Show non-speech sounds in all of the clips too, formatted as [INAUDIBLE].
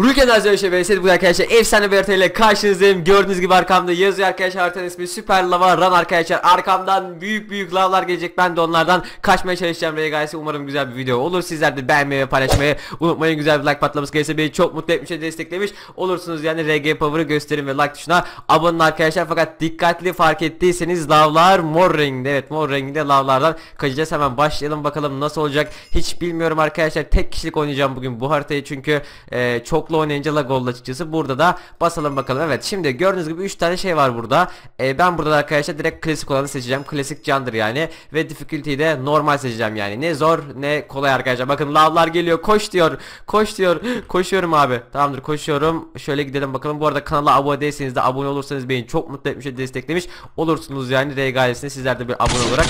Rüken Azerişe ve Sedi bu arkadaşlar efsane bir haritayla karşınızdayım. Gördüğünüz gibi arkamda yazıyor arkadaşlar haritanın ismi Süper Lava Run arkadaşlar. Arkamdan büyük büyük lavlar gelecek. Ben de onlardan kaçmaya çalışacağım ve gayesi umarım güzel bir video olur. Sizler de beğenmeyi ve paylaşmayı unutmayın. Güzel bir like patlaması gelirse beni çok mutlu etmiş ve desteklemiş olursunuz. Yani RG Power'ı gösterin ve like tuşuna abone arkadaşlar. Fakat dikkatli fark ettiyseniz lavlar mor renginde. Evet mor renginde lavlardan kaçacağız. Hemen başlayalım bakalım nasıl olacak. Hiç bilmiyorum arkadaşlar. Tek kişilik oynayacağım bugün bu haritayı çünkü e, çok okla oynayınca lag oldu açıkçası. Burada da basalım bakalım. Evet şimdi gördüğünüz gibi 3 tane şey var burada. E, ben burada arkadaşlar direkt klasik olanı seçeceğim. Klasik candır yani. Ve difficulty'yi de normal seçeceğim yani. Ne zor ne kolay arkadaşlar. Bakın lavlar geliyor. Koş diyor. Koş diyor. Koşuyorum abi. Tamamdır koşuyorum. Şöyle gidelim bakalım. Bu arada kanala abone değilseniz de abone olursanız beni çok mutlu etmiş ve desteklemiş olursunuz yani. Rey ailesine sizler de bir abone olarak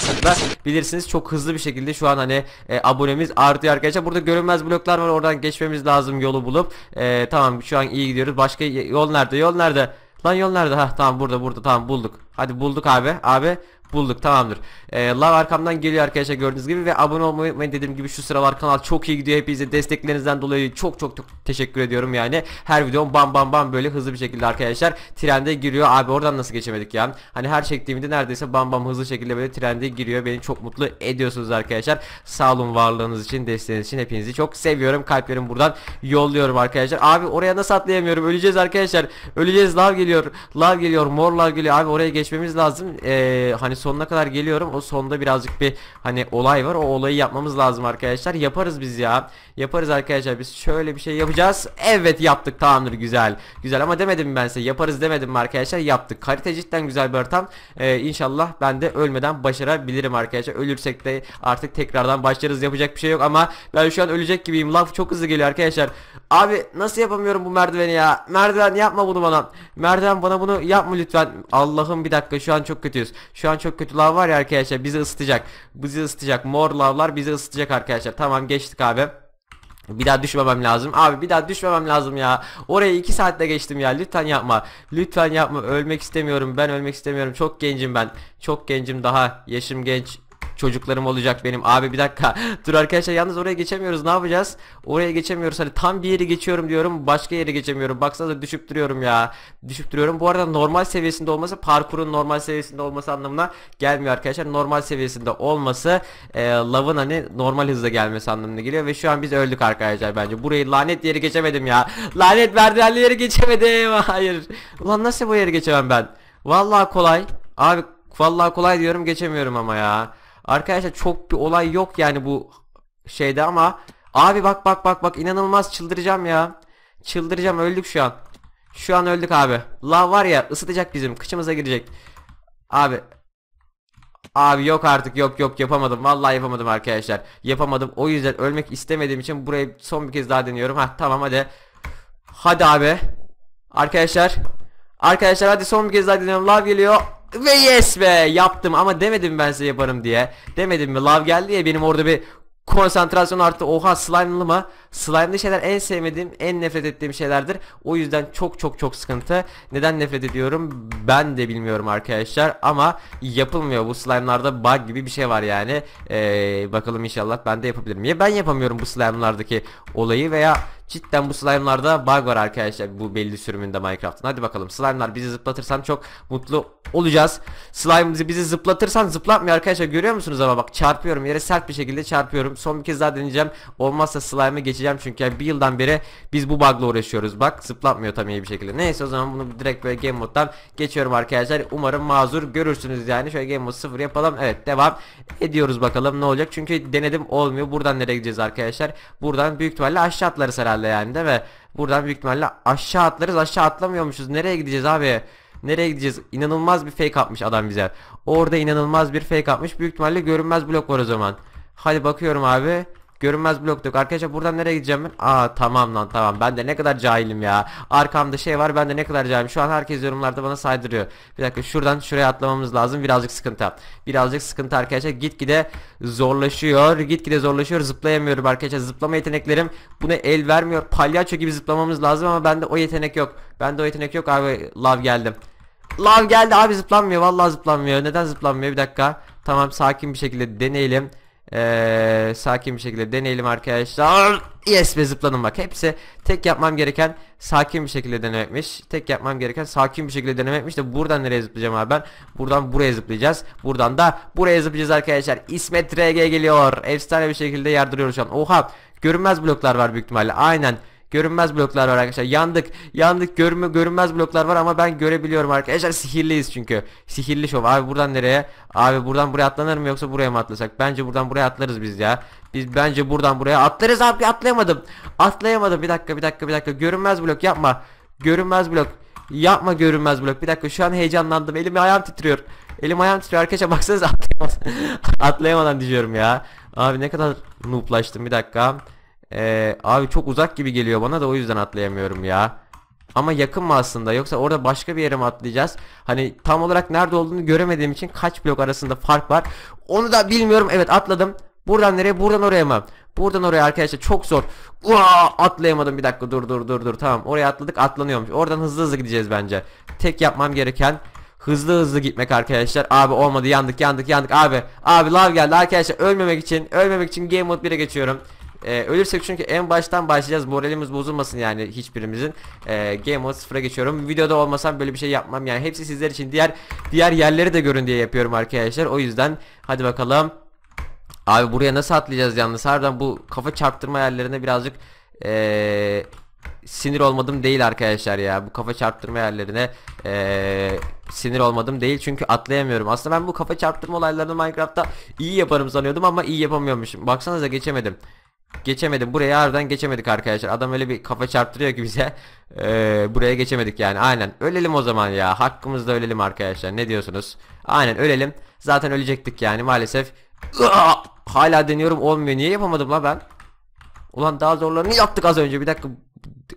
bilirsiniz Çok hızlı bir şekilde şu an hani e, abonemiz artıyor arkadaşlar. Burada görünmez bloklar var. Oradan geçmemiz lazım yolu bulup. E, ee, tamam şu an iyi gidiyoruz. Başka yol nerede? Yol nerede? Lan yol nerede? Ha tamam burada burada tamam bulduk. Hadi bulduk abi. Abi Bulduk tamamdır. Ee, Love arkamdan geliyor arkadaşlar gördüğünüz gibi ve abone olmayı dediğim gibi şu sıralar kanal çok iyi gidiyor. Hepinize desteklerinizden dolayı çok çok çok teşekkür ediyorum yani. Her videom bam bam bam böyle hızlı bir şekilde arkadaşlar trende giriyor. Abi oradan nasıl geçemedik ya? Hani her çektiğimde neredeyse bam bam hızlı şekilde böyle trende giriyor. Beni çok mutlu ediyorsunuz arkadaşlar. Sağ olun varlığınız için, desteğiniz için hepinizi çok seviyorum. Kalplerimi buradan yolluyorum arkadaşlar. Abi oraya nasıl atlayamıyorum? Öleceğiz arkadaşlar. Öleceğiz. Lav geliyor. Lav geliyor. Mor lav geliyor. Abi oraya geçmemiz lazım. Ee, hani sonuna kadar geliyorum. O sonda birazcık bir hani olay var. O olayı yapmamız lazım arkadaşlar. Yaparız biz ya. Yaparız arkadaşlar. Biz şöyle bir şey yapacağız. Evet yaptık. Tamamdır güzel. Güzel ama demedim ben size. Yaparız demedim mi arkadaşlar? Yaptık. Harita cidden güzel bir ortam. Ee, inşallah ben de ölmeden başarabilirim arkadaşlar. Ölürsek de artık tekrardan başlarız. Yapacak bir şey yok ama ben şu an ölecek gibiyim. Laf çok hızlı geliyor arkadaşlar. Abi nasıl yapamıyorum bu merdiveni ya? Merdiven yapma bunu bana. Merdiven bana bunu yapma lütfen. Allah'ım bir dakika şu an çok kötüyüz. Şu an çok kötü lav var ya arkadaşlar bizi ısıtacak. Bizi ısıtacak. Mor lavlar bizi ısıtacak arkadaşlar. Tamam geçtik abi. Bir daha düşmemem lazım. Abi bir daha düşmemem lazım ya. Oraya 2 saatte geçtim ya. Lütfen yapma. Lütfen yapma. Ölmek istemiyorum. Ben ölmek istemiyorum. Çok gencim ben. Çok gencim daha. Yaşım genç. Çocuklarım olacak benim. Abi bir dakika. [LAUGHS] Dur arkadaşlar yalnız oraya geçemiyoruz. Ne yapacağız? Oraya geçemiyoruz. Hani tam bir yeri geçiyorum diyorum. Başka yere geçemiyorum. Baksanıza düşüp duruyorum ya. Düşüp duruyorum. Bu arada normal seviyesinde olması parkurun normal seviyesinde olması anlamına gelmiyor arkadaşlar. Normal seviyesinde olması e, lavın hani normal hızla gelmesi anlamına geliyor. Ve şu an biz öldük arkadaşlar bence. Burayı lanet yeri geçemedim ya. Lanet merdivenli yeri geçemedim. [LAUGHS] Hayır. Ulan nasıl bu yeri geçemem ben? Vallahi kolay. Abi vallahi kolay diyorum geçemiyorum ama ya. Arkadaşlar çok bir olay yok yani bu şeyde ama abi bak bak bak bak inanılmaz çıldıracağım ya. Çıldıracağım öldük şu an. Şu an öldük abi. Lav var ya ısıtacak bizim kıçımıza girecek. Abi Abi yok artık yok yok yapamadım vallahi yapamadım arkadaşlar yapamadım o yüzden ölmek istemediğim için burayı son bir kez daha deniyorum ha tamam hadi hadi abi arkadaşlar arkadaşlar hadi son bir kez daha deniyorum lav geliyor ve yes be yaptım ama demedim ben size yaparım diye. Demedim mi? Lav geldi ya benim orada bir konsantrasyon arttı. Oha slime'lı mı? Slime'lı şeyler en sevmediğim, en nefret ettiğim şeylerdir. O yüzden çok çok çok sıkıntı. Neden nefret ediyorum? Ben de bilmiyorum arkadaşlar ama yapılmıyor. Bu slime'larda bug gibi bir şey var yani. Ee, bakalım inşallah ben de yapabilirim. Ya ben yapamıyorum bu slime'lardaki olayı veya Cidden bu slime'larda bug var arkadaşlar bu belli sürümünde Minecraft'ın. Hadi bakalım slime'lar bizi zıplatırsan çok mutlu olacağız. Slime bizi zıplatırsan zıplatmıyor arkadaşlar görüyor musunuz ama bak çarpıyorum yere sert bir şekilde çarpıyorum. Son bir kez daha deneyeceğim. Olmazsa slime'ı geçeceğim çünkü yani bir yıldan beri biz bu bug'la uğraşıyoruz. Bak zıplatmıyor tam iyi bir şekilde. Neyse o zaman bunu direkt böyle game moddan geçiyorum arkadaşlar. Umarım mazur görürsünüz yani. Şöyle game mode 0 yapalım. Evet devam ediyoruz bakalım ne olacak. Çünkü denedim olmuyor. Buradan nereye gideceğiz arkadaşlar? Buradan büyük ihtimalle aşağı atlarız herhalde herhalde yani de ve Buradan büyük ihtimalle aşağı atlarız. Aşağı atlamıyormuşuz. Nereye gideceğiz abi? Nereye gideceğiz? inanılmaz bir fake atmış adam bize. Orada inanılmaz bir fake atmış. Büyük ihtimalle görünmez blok var o zaman. Hadi bakıyorum abi. Görünmez blok yok. Arkadaşlar buradan nereye gideceğim ben? Aa tamam lan tamam. Ben de ne kadar cahilim ya. Arkamda şey var. Ben de ne kadar cahilim. Şu an herkes yorumlarda bana saydırıyor. Bir dakika şuradan şuraya atlamamız lazım. Birazcık sıkıntı. Birazcık sıkıntı arkadaşlar. Gitgide zorlaşıyor. Gitgide zorlaşıyor. Zıplayamıyorum arkadaşlar. Zıplama yeteneklerim buna el vermiyor. Palyaço gibi zıplamamız lazım ama bende o yetenek yok. Bende o yetenek yok abi. Love geldim. Love geldi abi zıplanmıyor. Vallahi zıplanmıyor. Neden zıplanmıyor? Bir dakika. Tamam sakin bir şekilde deneyelim. Ee, sakin bir şekilde deneyelim arkadaşlar. Yes be zıpladım bak. Hepsi tek yapmam gereken sakin bir şekilde denemekmiş. Tek yapmam gereken sakin bir şekilde denemekmiş de buradan nereye zıplayacağım abi ben? Buradan buraya zıplayacağız. Buradan da buraya zıplayacağız arkadaşlar. İsmet RG geliyor. Efsane bir şekilde yardırıyoruz şu an. Oha görünmez bloklar var büyük ihtimalle. Aynen. Görünmez bloklar var arkadaşlar. Yandık. Yandık. Görünme, görünmez bloklar var ama ben görebiliyorum arkadaşlar. Sihirliyiz çünkü. Sihirli şov. Abi buradan nereye? Abi buradan buraya atlanır mı yoksa buraya mı atlasak? Bence buradan buraya atlarız biz ya. Biz bence buradan buraya atlarız abi. Atlayamadım. Atlayamadım. Bir dakika bir dakika bir dakika. Görünmez blok yapma. Görünmez blok. Yapma görünmez blok. Bir dakika şu an heyecanlandım. Elim ayağım titriyor. Elim ayağım titriyor arkadaşlar baksanıza [LAUGHS] atlayamaz. Atlayamadan diyorum ya. Abi ne kadar nooblaştım bir dakika. Ee, abi çok uzak gibi geliyor bana da o yüzden atlayamıyorum ya. Ama yakın mı aslında yoksa orada başka bir yere mi atlayacağız? Hani tam olarak nerede olduğunu göremediğim için kaç blok arasında fark var? Onu da bilmiyorum. Evet atladım. Buradan nereye? Buradan oraya mı? Buradan oraya arkadaşlar çok zor. Uaa, atlayamadım bir dakika dur dur dur dur tamam oraya atladık atlanıyormuş. Oradan hızlı hızlı gideceğiz bence. Tek yapmam gereken hızlı hızlı gitmek arkadaşlar. Abi olmadı yandık yandık yandık abi. Abi lav geldi arkadaşlar ölmemek için ölmemek için game mode 1'e geçiyorum e, ölürsek çünkü en baştan başlayacağız moralimiz bozulmasın yani hiçbirimizin e, game mode sıfıra geçiyorum videoda olmasam böyle bir şey yapmam yani hepsi sizler için diğer diğer yerleri de görün diye yapıyorum arkadaşlar o yüzden hadi bakalım Abi buraya nasıl atlayacağız yalnız harbiden bu kafa çarptırma yerlerine birazcık ee, sinir olmadım değil arkadaşlar ya bu kafa çarptırma yerlerine ee, sinir olmadım değil çünkü atlayamıyorum aslında ben bu kafa çarptırma olaylarını Minecraft'ta iyi yaparım sanıyordum ama iyi yapamıyormuşum baksanıza geçemedim Geçemedim. Buraya harbiden geçemedik arkadaşlar. Adam öyle bir kafa çarptırıyor ki bize. [LAUGHS] Ee, buraya geçemedik yani. Aynen. Ölelim o zaman ya. Hakkımızda ölelim arkadaşlar. Ne diyorsunuz? Aynen ölelim. Zaten ölecektik yani maalesef. Hala deniyorum olmuyor. Niye yapamadım la ben? Ulan daha zorlarını yaptık az önce. Bir dakika.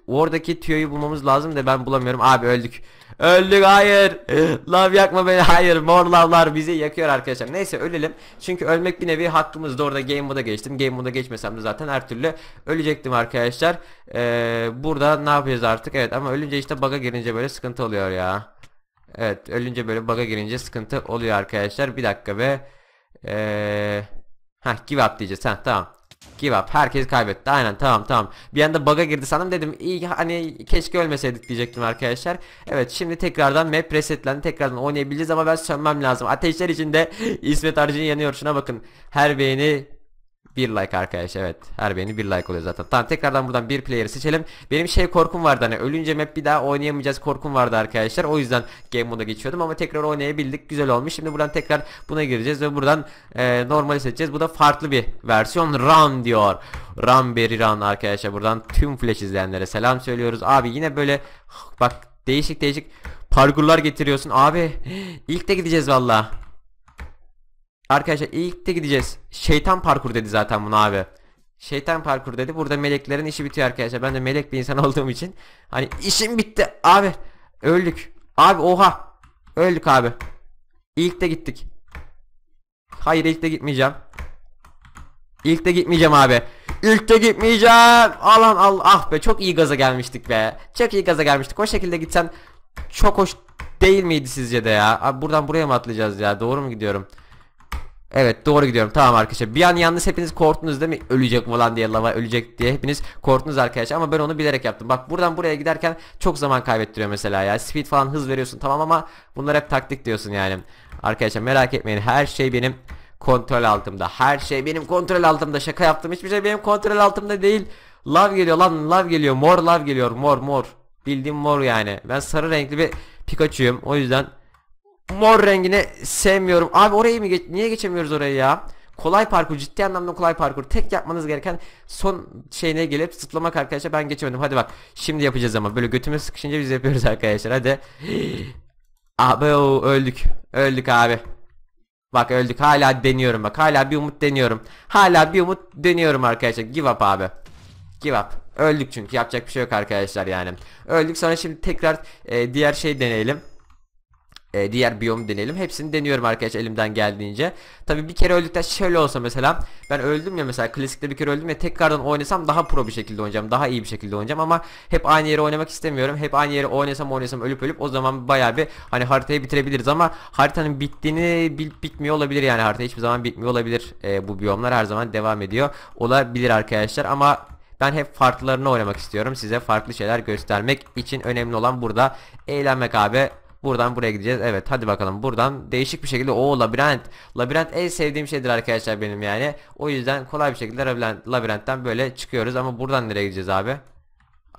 Oradaki tüyoyu bulmamız lazım da ben bulamıyorum. Abi öldük. Öldük hayır. [GASPS] Lav yakma beni hayır. Mor lavlar bizi yakıyor arkadaşlar. Neyse ölelim. Çünkü ölmek bir nevi hakkımızda orada game moda geçtim. Game moda geçmesem de zaten her türlü ölecektim arkadaşlar. Ee, burada ne yapacağız artık? Evet ama ölünce işte baga girince böyle sıkıntı oluyor ya. Evet ölünce böyle baga girince sıkıntı oluyor arkadaşlar. Bir dakika be. Ee, heh give up diyeceğiz. Heh tamam. Give up. Herkes kaybetti. Aynen tamam tamam. Bir anda bug'a girdi sanırım dedim. İyi hani keşke ölmeseydik diyecektim arkadaşlar. Evet şimdi tekrardan map resetlendi. Tekrardan oynayabileceğiz ama ben sönmem lazım. Ateşler içinde İsmet Arcın yanıyor. Şuna bakın. Her beğeni bir like arkadaş evet. Her beni bir like oluyor zaten. Tamam tekrardan buradan bir player seçelim. Benim şey korkum vardı hani ölünce map bir daha oynayamayacağız korkum vardı arkadaşlar. O yüzden game moda geçiyordum ama tekrar oynayabildik. Güzel olmuş. Şimdi buradan tekrar buna gireceğiz ve buradan e, normali seçeceğiz. Bu da farklı bir versiyon. Run diyor. Run beri run arkadaşlar. Buradan tüm flash izleyenlere selam söylüyoruz. Abi yine böyle bak değişik değişik parkurlar getiriyorsun. Abi [GASPS] ilk de gideceğiz valla. Arkadaşlar ilk de gideceğiz. Şeytan parkur dedi zaten bunu abi. Şeytan parkur dedi. Burada meleklerin işi bitiyor arkadaşlar. Ben de melek bir insan [LAUGHS] olduğum için. Hani işim bitti abi. Öldük. Abi oha. Öldük abi. İlk de gittik. Hayır ilk de gitmeyeceğim. İlk de gitmeyeceğim abi. İlk de gitmeyeceğim. Alan al ah be çok iyi gaza gelmiştik be. Çok iyi gaza gelmiştik. O şekilde gitsen çok hoş değil miydi sizce de ya? Abi buradan buraya mı atlayacağız ya? Doğru mu gidiyorum? Evet doğru gidiyorum tamam arkadaşlar bir an yalnız hepiniz korktunuz değil mi ölecek falan diye lava ölecek diye hepiniz korktunuz arkadaşlar ama ben onu bilerek yaptım bak buradan buraya giderken çok zaman kaybettiriyor mesela ya speed falan hız veriyorsun tamam ama bunlar hep taktik diyorsun yani arkadaşlar merak etmeyin her şey benim kontrol altımda her şey benim kontrol altımda şaka yaptım hiçbir şey benim kontrol altımda değil Love geliyor lan love geliyor mor love geliyor mor mor bildiğim mor yani ben sarı renkli bir Pikachu'yum o yüzden Mor rengini sevmiyorum. Abi orayı mı geç niye geçemiyoruz orayı ya? Kolay parkur ciddi anlamda kolay parkur. Tek yapmanız gereken son şeyine gelip zıplamak arkadaşlar. Ben geçemedim. Hadi bak. Şimdi yapacağız ama böyle götümüz sıkışınca biz yapıyoruz [LAUGHS] arkadaşlar. Hadi. [GASPS] abi öldük. Öldük abi. Bak öldük. Hala deniyorum bak. Hala bir umut deniyorum. Hala bir umut deniyorum arkadaşlar. Give up abi. Give up. Öldük çünkü yapacak bir şey yok arkadaşlar yani. Öldük sonra şimdi tekrar e, diğer şey deneyelim e, diğer biyom deneyelim. Hepsini deniyorum arkadaşlar elimden geldiğince. Tabi bir kere öldükten şöyle olsa mesela ben öldüm ya mesela klasikte bir kere öldüm ya tekrardan oynasam daha pro bir şekilde oynayacağım. Daha iyi bir şekilde oynayacağım ama hep aynı yere oynamak istemiyorum. Hep aynı yere oynasam oynasam ölüp ölüp o zaman baya bir hani haritayı bitirebiliriz ama haritanın bittiğini bitmiyor olabilir yani harita hiçbir zaman bitmiyor olabilir. E, bu biyomlar her zaman devam ediyor olabilir arkadaşlar ama ben hep farklılarını oynamak istiyorum. Size farklı şeyler göstermek için önemli olan burada eğlenmek abi. Buradan buraya gideceğiz. Evet hadi bakalım. Buradan değişik bir şekilde o labirent. Labirent en sevdiğim şeydir arkadaşlar benim yani. O yüzden kolay bir şekilde labirent, labirentten böyle çıkıyoruz ama buradan nereye gideceğiz abi?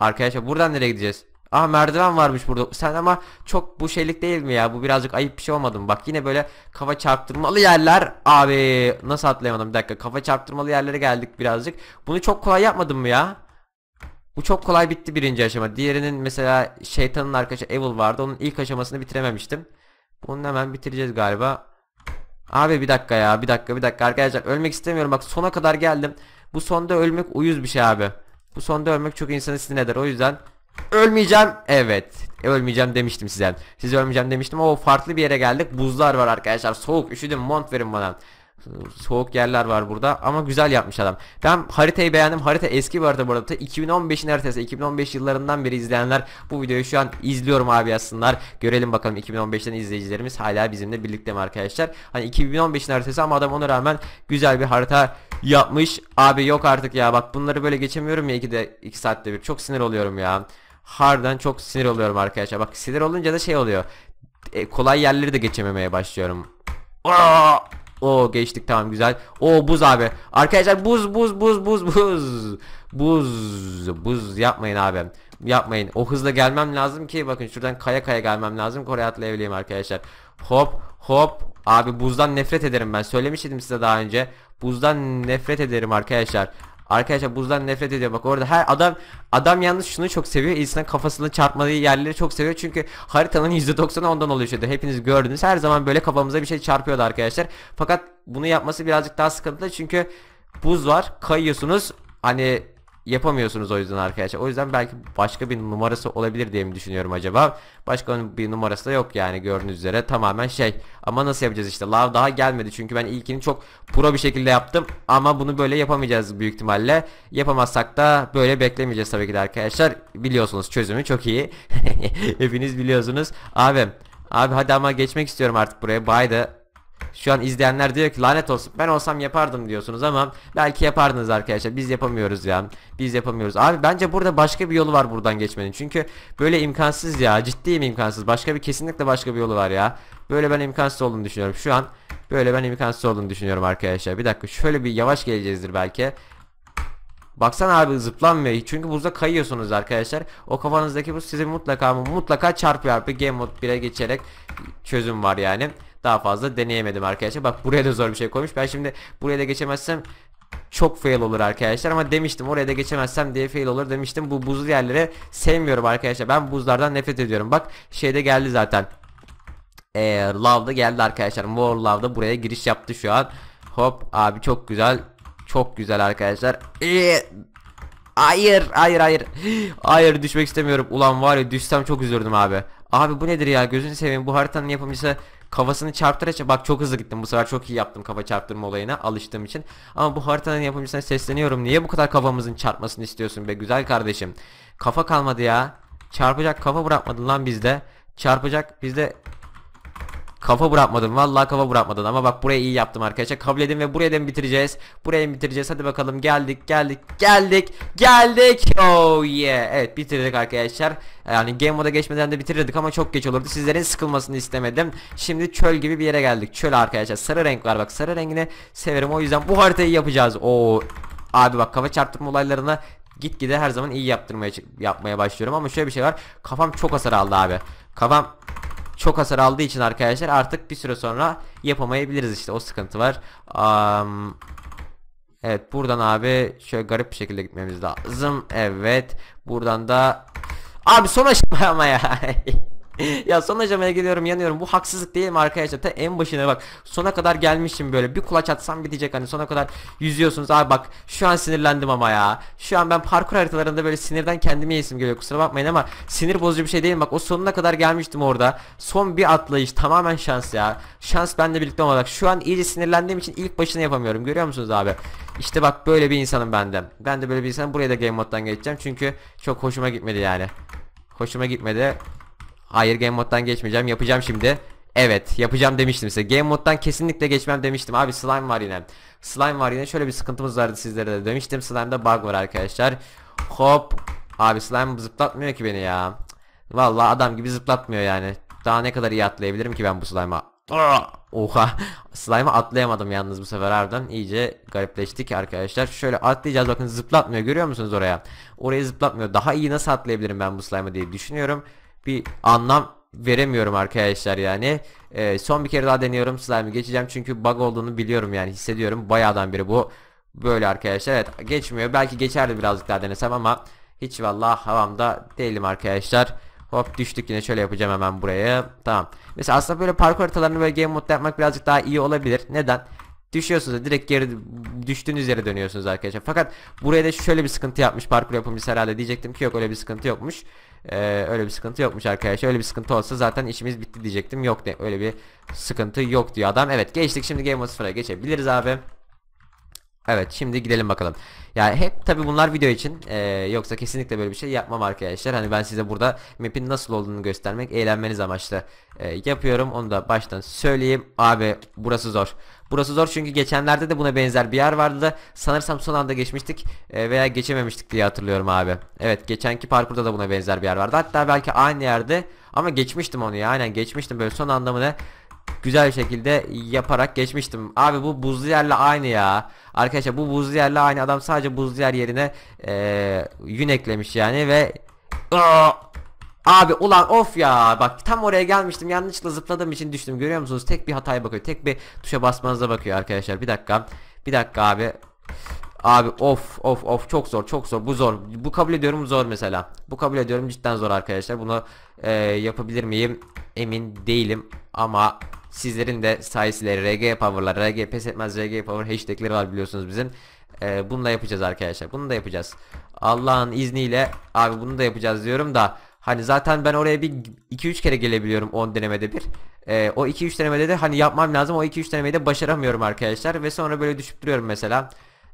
Arkadaşlar buradan nereye gideceğiz? ah merdiven varmış burada. Sen ama çok bu şeylik değil mi ya? Bu birazcık ayıp bir şey olmadı mı? Bak yine böyle kafa çarptırmalı yerler. Abi nasıl atlayamadım bir dakika. Kafa çarptırmalı yerlere geldik birazcık. Bunu çok kolay yapmadım mı ya? Bu çok kolay bitti birinci aşama. Diğerinin mesela şeytanın arkadaşı Evil vardı. Onun ilk aşamasını bitirememiştim. Bunu hemen bitireceğiz galiba. Abi bir dakika ya bir dakika bir dakika arkadaşlar ölmek istemiyorum bak sona kadar geldim. Bu sonda ölmek uyuz bir şey abi. Bu sonda ölmek çok insanı sinir eder o yüzden ölmeyeceğim evet ölmeyeceğim demiştim size. Siz ölmeyeceğim demiştim ama farklı bir yere geldik buzlar var arkadaşlar soğuk üşüdüm mont verin bana. Soğuk yerler var burada ama güzel yapmış adam. Ben haritayı beğendim. Harita eski bir harita bu 2015'in haritası. 2015 yıllarından beri izleyenler bu videoyu şu an izliyorum abi yazsınlar. Görelim bakalım 2015'ten izleyicilerimiz hala bizimle birlikte mi arkadaşlar? Hani 2015'in haritası ama adam ona rağmen güzel bir harita yapmış. Abi yok artık ya bak bunları böyle geçemiyorum ya de 2 saatte bir. Çok sinir oluyorum ya. Harbiden çok sinir oluyorum arkadaşlar. Bak sinir olunca da şey oluyor. E, kolay yerleri de geçememeye başlıyorum. Aa! O geçtik tamam güzel. O buz abi. Arkadaşlar buz buz buz buz buz. Buz buz yapmayın abi. Yapmayın. O hızla gelmem lazım ki bakın şuradan kaya kaya gelmem lazım ki oraya atlayabileyim arkadaşlar. Hop hop. Abi buzdan nefret ederim ben. Söylemiştim size daha önce. Buzdan nefret ederim arkadaşlar. Arkadaşlar buzdan nefret ediyor. Bak orada her adam adam yalnız şunu çok seviyor. İnsan kafasını çarpmadığı yerleri çok seviyor. Çünkü haritanın %90'ı ondan oluşuyordu. Hepiniz gördünüz. Her zaman böyle kafamıza bir şey çarpıyordu arkadaşlar. Fakat bunu yapması birazcık daha sıkıntılı. Çünkü buz var. Kayıyorsunuz. Hani yapamıyorsunuz o yüzden arkadaşlar. O yüzden belki başka bir numarası olabilir diye mi düşünüyorum acaba? Başka bir numarası da yok yani gördüğünüz üzere tamamen şey. Ama nasıl yapacağız işte? Lav daha gelmedi çünkü ben ilkini çok pro bir şekilde yaptım ama bunu böyle yapamayacağız büyük ihtimalle. Yapamazsak da böyle beklemeyeceğiz tabii ki de arkadaşlar. Biliyorsunuz çözümü çok iyi. [LAUGHS] Hepiniz biliyorsunuz. Abi Abi hadi ama geçmek istiyorum artık buraya. Bye de. Şu an izleyenler diyor ki lanet olsun ben olsam yapardım diyorsunuz ama belki yapardınız arkadaşlar biz yapamıyoruz ya. Biz yapamıyoruz. Abi bence burada başka bir yolu var buradan geçmenin. Çünkü böyle imkansız ya ciddiyim imkansız. Başka bir kesinlikle başka bir yolu var ya. Böyle ben imkansız olduğunu düşünüyorum. Şu an böyle ben imkansız olduğunu düşünüyorum arkadaşlar. Bir dakika şöyle bir yavaş geleceğizdir belki. Baksana abi zıplanmıyor. Çünkü buzda kayıyorsunuz arkadaşlar. O kafanızdaki buz sizi mutlaka mutlaka çarpıyor abi. Game mode 1'e geçerek çözüm var yani daha fazla deneyemedim arkadaşlar. Bak buraya da zor bir şey koymuş. Ben şimdi buraya da geçemezsem çok fail olur arkadaşlar ama demiştim oraya da geçemezsem diye fail olur demiştim. Bu buzlu yerlere sevmiyorum arkadaşlar. Ben buzlardan nefret ediyorum. Bak şeyde geldi zaten. Ee, love geldi arkadaşlar. More Love buraya giriş yaptı şu an. Hop abi çok güzel. Çok güzel arkadaşlar. Ee, hayır hayır hayır. Hayır düşmek istemiyorum. Ulan var ya düşsem çok üzüldüm abi. Abi bu nedir ya gözünü seveyim bu haritanın yapımcısı Kafasını çarptıra bak çok hızlı gittim bu sefer çok iyi yaptım kafa çarptırma olayına alıştığım için. Ama bu haritanın yapımcısına sesleniyorum. Niye bu kadar kafamızın çarpmasını istiyorsun be güzel kardeşim? Kafa kalmadı ya. Çarpacak kafa bırakmadın lan bizde. Çarpacak bizde Kafa bırakmadın. Vallahi kafa bırakmadın. Ama bak burayı iyi yaptım arkadaşlar. Kabul edin ve buraya da bitireceğiz? burayı bitireceğiz? Hadi bakalım geldik geldik geldik geldik. Oh yeah. Evet bitirdik arkadaşlar. Yani game moda geçmeden de bitirirdik ama çok geç olurdu. Sizlerin sıkılmasını istemedim. Şimdi çöl gibi bir yere geldik. Çöl arkadaşlar. Sarı renk var bak. Sarı rengini severim. O yüzden bu haritayı yapacağız. Oo. Abi bak kafa çarptırma olaylarına gitgide her zaman iyi yaptırmaya yapmaya başlıyorum ama şöyle bir şey var. Kafam çok hasar aldı abi. Kafam çok hasar aldığı için arkadaşlar artık bir süre sonra yapamayabiliriz işte o sıkıntı var. Um, evet buradan abi şöyle garip bir şekilde gitmemiz lazım. Evet buradan da abi son aşama [LAUGHS] [LAUGHS] ya son aşamaya geliyorum yanıyorum. Bu haksızlık değil mi arkadaşlar? Ta en başına bak. Sona kadar gelmişim böyle. Bir kulaç atsam bitecek hani sona kadar yüzüyorsunuz. Abi bak şu an sinirlendim ama ya. Şu an ben parkur haritalarında böyle sinirden kendimi yesim geliyor. Kusura bakmayın ama sinir bozucu bir şey değil Bak o sonuna kadar gelmiştim orada. Son bir atlayış tamamen şans ya. Şans benle birlikte olarak. Şu an iyice sinirlendiğim için ilk başını yapamıyorum. Görüyor musunuz abi? İşte bak böyle bir insanım bende. Ben de böyle bir insanım. Buraya da game moddan geçeceğim. Çünkü çok hoşuma gitmedi yani. Hoşuma gitmedi. Hayır game moddan geçmeyeceğim. Yapacağım şimdi. Evet yapacağım demiştim size. Game moddan kesinlikle geçmem demiştim. Abi slime var yine. Slime var yine. Şöyle bir sıkıntımız vardı sizlere de demiştim. Slime'da bug var arkadaşlar. Hop. Abi slime zıplatmıyor ki beni ya. Vallahi adam gibi zıplatmıyor yani. Daha ne kadar iyi atlayabilirim ki ben bu slime'a. Ah! Oha [LAUGHS] slime'a atlayamadım yalnız bu sefer harbiden iyice garipleştik arkadaşlar Şöyle atlayacağız bakın zıplatmıyor görüyor musunuz oraya Orayı zıplatmıyor daha iyi nasıl atlayabilirim ben bu slime'a diye düşünüyorum bir anlam veremiyorum arkadaşlar yani. Ee, son bir kere daha deniyorum slime'ı geçeceğim çünkü bug olduğunu biliyorum yani hissediyorum. Bayağıdan biri bu. Böyle arkadaşlar evet geçmiyor. Belki geçerdi birazcık daha denesem ama hiç vallahi havamda değilim arkadaşlar. Hop düştük yine şöyle yapacağım hemen buraya. Tamam. Mesela aslında böyle parkur haritalarını böyle game modda yapmak birazcık daha iyi olabilir. Neden? Düşüyorsunuz direkt geri düştüğünüz yere dönüyorsunuz arkadaşlar. Fakat buraya da şöyle bir sıkıntı yapmış parkur yapımcısı herhalde diyecektim ki yok öyle bir sıkıntı yokmuş. Ee, öyle bir sıkıntı yokmuş arkadaşlar. Öyle bir sıkıntı olsa zaten işimiz bitti diyecektim. Yok de öyle bir sıkıntı yok diyor adam. Evet geçtik şimdi Game of Thrones'a geçebiliriz abi. Evet şimdi gidelim bakalım. Ya yani hep tabi bunlar video için ee, yoksa kesinlikle böyle bir şey yapmam arkadaşlar. Hani ben size burada map'in nasıl olduğunu göstermek eğlenmeniz amaçlı ee, yapıyorum. Onu da baştan söyleyeyim. Abi burası zor. Burası zor çünkü geçenlerde de buna benzer bir yer vardı da sanırsam son anda geçmiştik e, veya geçememiştik diye hatırlıyorum abi. Evet geçenki parkurda da buna benzer bir yer vardı. Hatta belki aynı yerde ama geçmiştim onu ya aynen geçmiştim böyle son anda mı ne güzel bir şekilde yaparak geçmiştim. Abi bu buzlu yerle aynı ya. Arkadaşlar bu buzlu yerle aynı adam sadece buzlu yer yerine e, yün eklemiş yani ve Aa, Abi ulan of ya bak tam oraya gelmiştim yanlışlıkla zıpladığım için düştüm görüyor musunuz tek bir hataya bakıyor tek bir tuşa basmanıza bakıyor arkadaşlar bir dakika bir dakika abi Abi of of of çok zor çok zor bu zor bu kabul ediyorum zor mesela bu kabul ediyorum cidden zor arkadaşlar bunu e, yapabilir miyim emin değilim ama sizlerin de sayesiyle RG Power'lar RG pes etmez RG Power hashtagleri var biliyorsunuz bizim e, bunu da yapacağız arkadaşlar bunu da yapacağız Allah'ın izniyle abi bunu da yapacağız diyorum da Hani zaten ben oraya bir 2-3 kere gelebiliyorum 10 denemede bir. Ee, o 2-3 denemede de hani yapmam lazım. O 2-3 denemeyi de başaramıyorum arkadaşlar. Ve sonra böyle düşüp duruyorum mesela.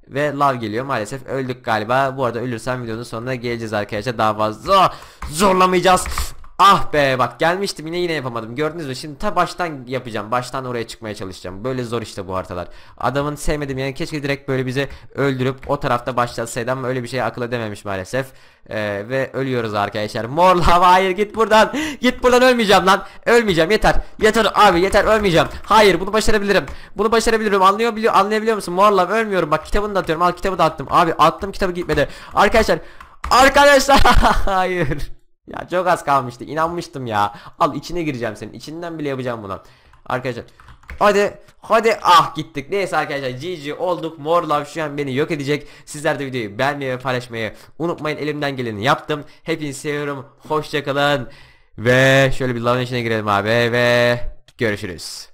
Ve lav geliyor maalesef öldük galiba. Bu arada ölürsem videonun sonuna geleceğiz arkadaşlar. Daha fazla zorlamayacağız. Ah be bak gelmiştim yine yine yapamadım. Gördünüz mü? Şimdi ta baştan yapacağım. Baştan oraya çıkmaya çalışacağım. Böyle zor işte bu haritalar. Adamın sevmedim yani keşke direkt böyle bizi öldürüp o tarafta başlasaydım öyle bir şey akıl edememiş maalesef. Ee, ve ölüyoruz arkadaşlar. Mor lava hayır git buradan. Git buradan ölmeyeceğim lan. Ölmeyeceğim yeter. Yeter abi yeter ölmeyeceğim. Hayır bunu başarabilirim. Bunu başarabilirim. Anlıyor biliyor anlayabiliyor musun? Mor lava ölmüyorum. Bak kitabını da atıyorum. Al kitabı da attım. Abi attım kitabı gitmedi. Arkadaşlar Arkadaşlar [LAUGHS] hayır. Ya çok az kalmıştı. İnanmıştım ya. Al içine gireceğim senin. İçinden bile yapacağım bunu. Arkadaşlar. Hadi hadi ah gittik. Neyse arkadaşlar GG olduk. Morlav şu an beni yok edecek. Sizler de videoyu beğenmeyi ve paylaşmayı unutmayın. Elimden geleni yaptım. Hepinizi seviyorum. Hoşçakalın. Ve şöyle bir lavın içine girelim abi ve görüşürüz.